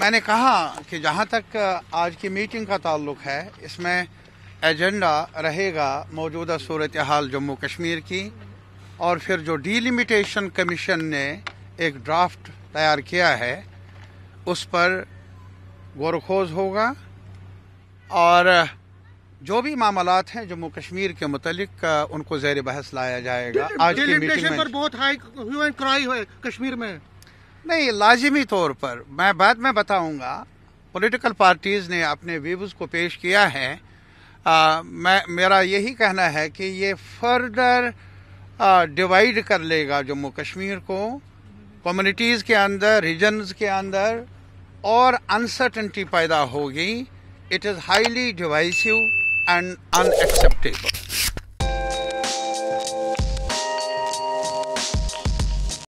मैंने कहा कि जहाँ तक आज की मीटिंग का ताल्लुक है इसमें एजेंडा रहेगा मौजूदा सूरत हाल जम्मू कश्मीर की और फिर जो डीलिमिटेशन कमीशन ने एक ड्राफ्ट तैयार किया है उस पर गौरखोज होगा और जो भी मामला हैं जम्मू कश्मीर के मुतालिक उनको जेर बहस लाया जाएगा आज की मीटिंग में पर बहुत हाई क्राई हुए कश्मीर में नहीं लाजिमी तौर पर मैं बाद में बताऊंगा पॉलिटिकल पार्टीज़ ने अपने व्यूज़ को पेश किया है आ, मैं मेरा यही कहना है कि ये फर्दर डिवाइड कर लेगा जम्मू कश्मीर को कम्युनिटीज़ के अंदर रीजन्स के अंदर और अनसर्टनटी पैदा होगी it is highly divisive and unacceptable